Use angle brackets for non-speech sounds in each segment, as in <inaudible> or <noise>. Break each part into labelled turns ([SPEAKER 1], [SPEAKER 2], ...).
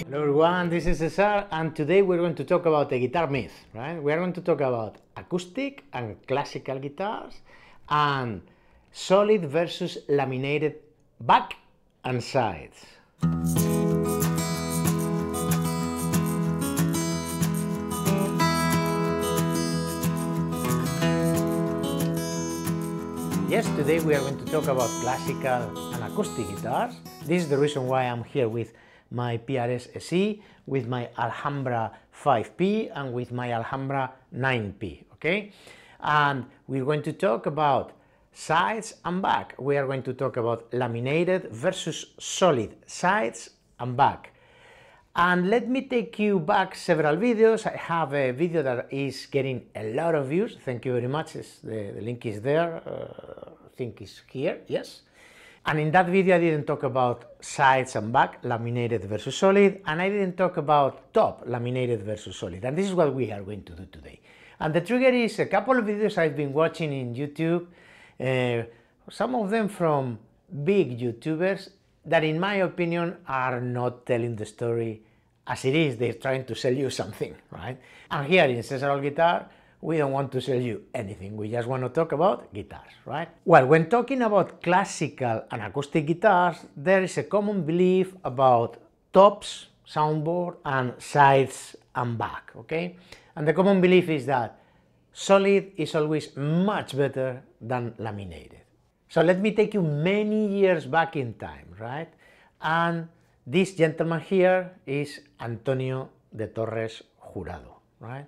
[SPEAKER 1] Hello everyone, this is Cesar and today we're going to talk about the guitar myth, right? We are going to talk about acoustic and classical guitars and solid versus laminated back and sides. Yes, today we are going to talk about classical and acoustic guitars. This is the reason why I'm here with my PRS SE, with my Alhambra 5P and with my Alhambra 9P, okay? And we're going to talk about sides and back. We are going to talk about laminated versus solid sides and back. And let me take you back several videos. I have a video that is getting a lot of views. Thank you very much. The, the, link is there. Uh, think is here, yes. And in that video I didn't talk about sides and back, laminated versus solid, and I didn't talk about top, laminated versus solid, and this is what we are going to do today. And the trigger is a couple of videos I've been watching in YouTube, uh, some of them from big YouTubers that in my opinion are not telling the story as it is, they're trying to sell you something, right? And here in Cesarol Guitar, we don't want to sell you anything, we just want to talk about guitars, right? Well, when talking about classical and acoustic guitars, there is a common belief about tops, soundboard, and sides and back, okay? And the common belief is that solid is always much better than laminated. So let me take you many years back in time, right? And this gentleman here is Antonio de Torres Jurado, right?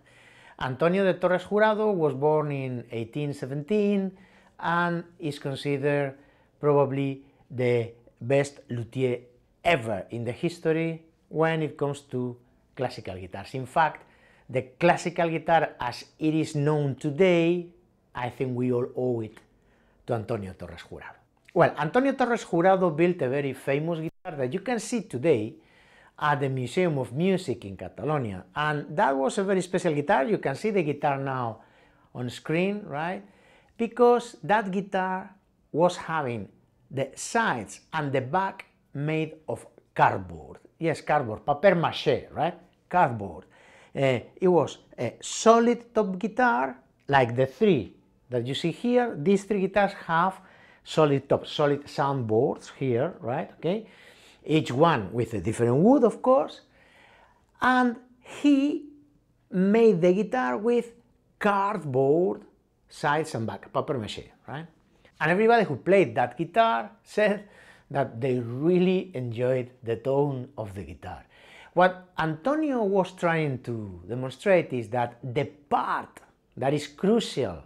[SPEAKER 1] Antonio de Torres Jurado was born in 1817 and is considered probably the best luthier ever in the history when it comes to classical guitars. In fact, the classical guitar as it is known today, I think we all owe it to Antonio Torres Jurado. Well, Antonio Torres Jurado built a very famous guitar that you can see today at the Museum of Music in Catalonia. And that was a very special guitar. You can see the guitar now on screen, right? Because that guitar was having the sides and the back made of cardboard. Yes, cardboard, paper mache, right? Cardboard. Uh, it was a solid top guitar, like the three that you see here. These three guitars have solid top, solid soundboards here, right? Okay each one with a different wood, of course, and he made the guitar with cardboard sides and back, paper mache right? And everybody who played that guitar said that they really enjoyed the tone of the guitar. What Antonio was trying to demonstrate is that the part that is crucial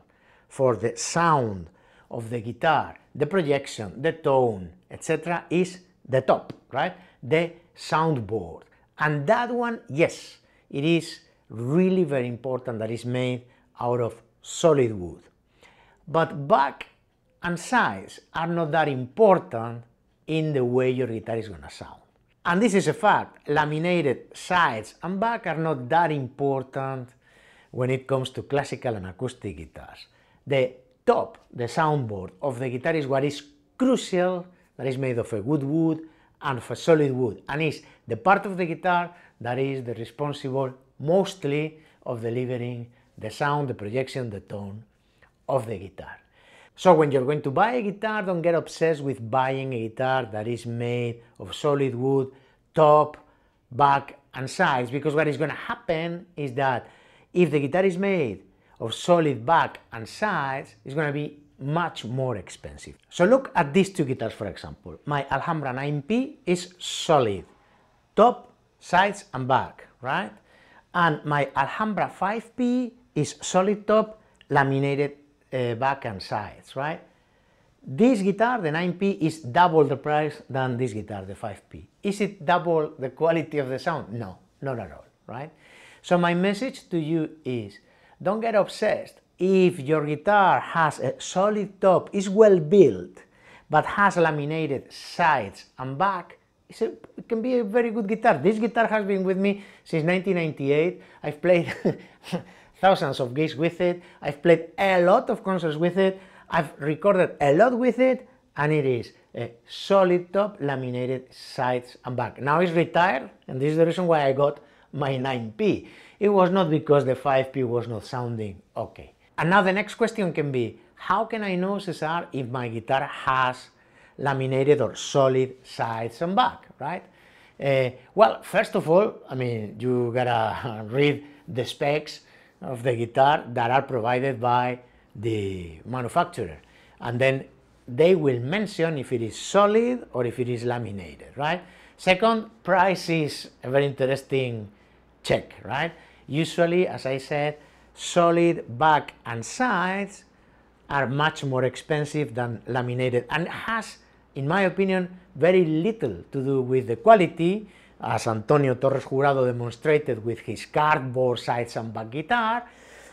[SPEAKER 1] for the sound of the guitar, the projection, the tone, etc., is the top, right? The soundboard. And that one, yes, it is really very important that is made out of solid wood. But back and sides are not that important in the way your guitar is gonna sound. And this is a fact, laminated sides and back are not that important when it comes to classical and acoustic guitars. The top, the soundboard of the guitar is what is crucial that is made of a good wood and of a solid wood and is the part of the guitar that is the responsible mostly of delivering the sound, the projection, the tone of the guitar. So when you're going to buy a guitar, don't get obsessed with buying a guitar that is made of solid wood, top, back and sides because what is going to happen is that if the guitar is made of solid back and sides, it's going to be much more expensive. So look at these two guitars, for example. My Alhambra 9P is solid, top, sides and back, right? And my Alhambra 5P is solid top, laminated uh, back and sides, right? This guitar, the 9P, is double the price than this guitar, the 5P. Is it double the quality of the sound? No, not at all, right? So my message to you is, don't get obsessed if your guitar has a solid top, is well built, but has laminated sides and back, a, it can be a very good guitar. This guitar has been with me since 1998. I've played <laughs> thousands of gigs with it. I've played a lot of concerts with it. I've recorded a lot with it, and it is a solid top, laminated sides and back. Now it's retired, and this is the reason why I got my 9P. It was not because the 5P was not sounding okay. And now the next question can be, how can I know Cesar if my guitar has laminated or solid sides and back, right? Uh, well, first of all, I mean, you gotta <laughs> read the specs of the guitar that are provided by the manufacturer. And then they will mention if it is solid or if it is laminated, right? Second, price is a very interesting check, right? Usually, as I said, solid back and sides are much more expensive than laminated and has, in my opinion, very little to do with the quality, as Antonio Torres Jurado demonstrated with his cardboard sides and back guitar,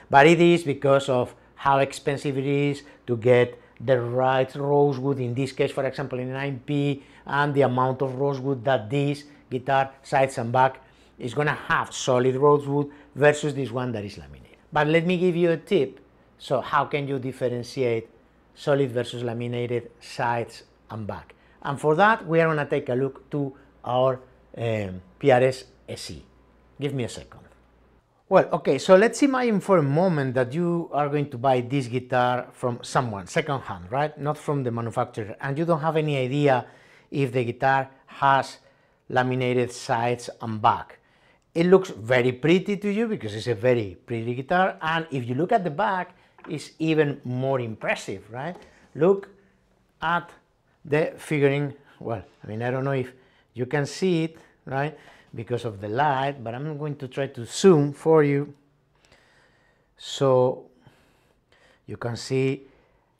[SPEAKER 1] but it is because of how expensive it is to get the right rosewood, in this case, for example, in 9P, and the amount of rosewood that this guitar, sides and back, is going to have solid rosewood versus this one that is laminated. But let me give you a tip. So how can you differentiate solid versus laminated sides and back? And for that, we are going to take a look to our um, PRS SE. Give me a second. Well, okay, so let's imagine for a moment that you are going to buy this guitar from someone, second hand, right? Not from the manufacturer, and you don't have any idea if the guitar has laminated sides and back. It looks very pretty to you because it's a very pretty guitar. And if you look at the back, it's even more impressive, right? Look at the figuring. Well, I mean, I don't know if you can see it, right? Because of the light, but I'm going to try to zoom for you. So you can see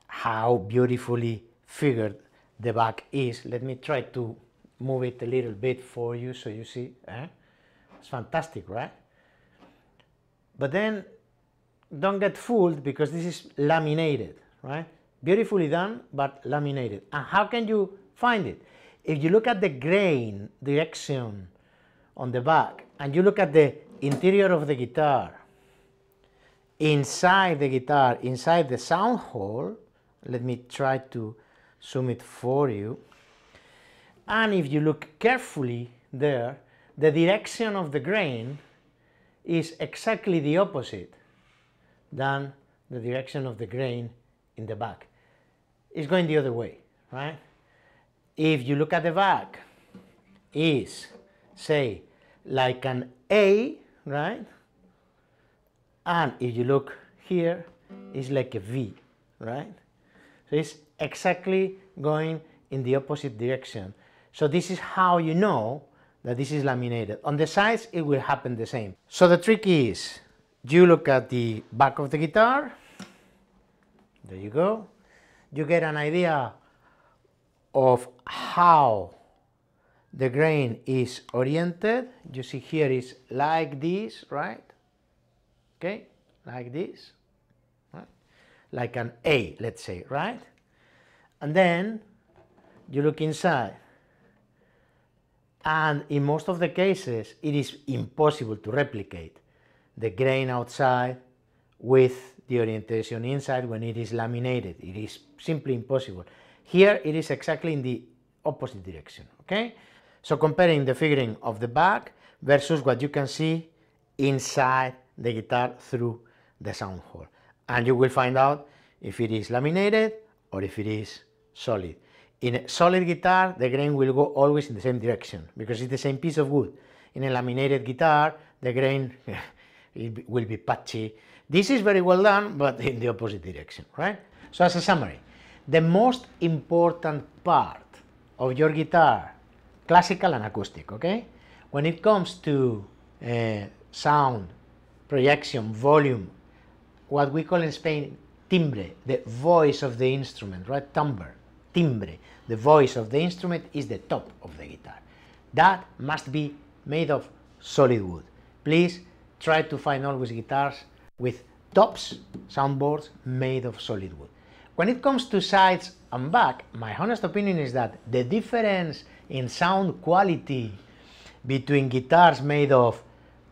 [SPEAKER 1] how beautifully figured the back is. Let me try to move it a little bit for you so you see. Eh? It's fantastic, right? But then don't get fooled because this is laminated, right? Beautifully done, but laminated. And how can you find it? If you look at the grain direction on the back and you look at the interior of the guitar, inside the guitar, inside the sound hole, let me try to zoom it for you, and if you look carefully there, the direction of the grain is exactly the opposite than the direction of the grain in the back. It's going the other way, right? If you look at the back, is, say, like an A, right? And if you look here, it's like a V, right? So it's exactly going in the opposite direction. So this is how you know that this is laminated. On the sides, it will happen the same. So the trick is, you look at the back of the guitar, there you go, you get an idea of how the grain is oriented. You see here is like this, right? Okay, like this, right? like an A, let's say, right? And then you look inside. And in most of the cases, it is impossible to replicate the grain outside with the orientation inside when it is laminated. It is simply impossible. Here it is exactly in the opposite direction, okay? So comparing the figuring of the back versus what you can see inside the guitar through the sound hole. And you will find out if it is laminated or if it is solid. In a solid guitar, the grain will go always in the same direction because it's the same piece of wood. In a laminated guitar, the grain <laughs> it will be patchy. This is very well done, but in the opposite direction, right? So as a summary, the most important part of your guitar, classical and acoustic, okay? When it comes to uh, sound, projection, volume, what we call in Spain timbre, the voice of the instrument, right? Timbre timbre, the voice of the instrument is the top of the guitar. That must be made of solid wood. Please try to find always guitars with tops, soundboards made of solid wood. When it comes to sides and back, my honest opinion is that the difference in sound quality between guitars made of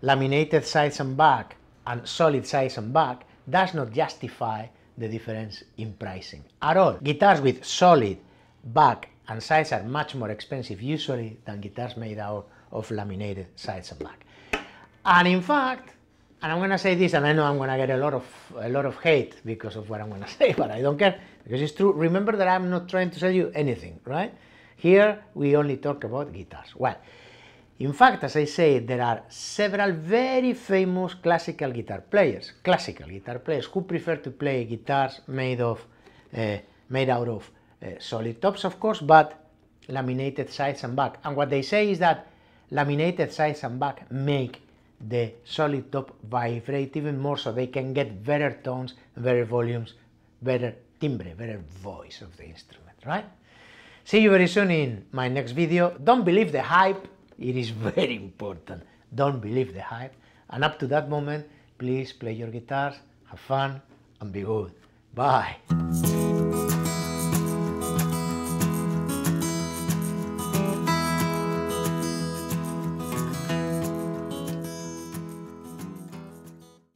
[SPEAKER 1] laminated sides and back and solid sides and back does not justify the difference in pricing at all. Guitars with solid back and sides are much more expensive usually than guitars made out of laminated sides and back. And in fact, and I'm gonna say this, and I know I'm gonna get a lot of a lot of hate because of what I'm gonna <laughs> say, but I don't care because it's true. Remember that I'm not trying to sell you anything, right? Here we only talk about guitars. Well, in fact, as I say, there are several very famous classical guitar players, classical guitar players who prefer to play guitars made of, uh, made out of uh, solid tops, of course, but laminated sides and back. And what they say is that laminated sides and back make the solid top vibrate even more so they can get better tones, better volumes, better timbre, better voice of the instrument, right? See you very soon in my next video. Don't believe the hype, it is <laughs> very important. Don't believe the hype. And up to that moment, please play your guitars, have fun, and be good. Bye.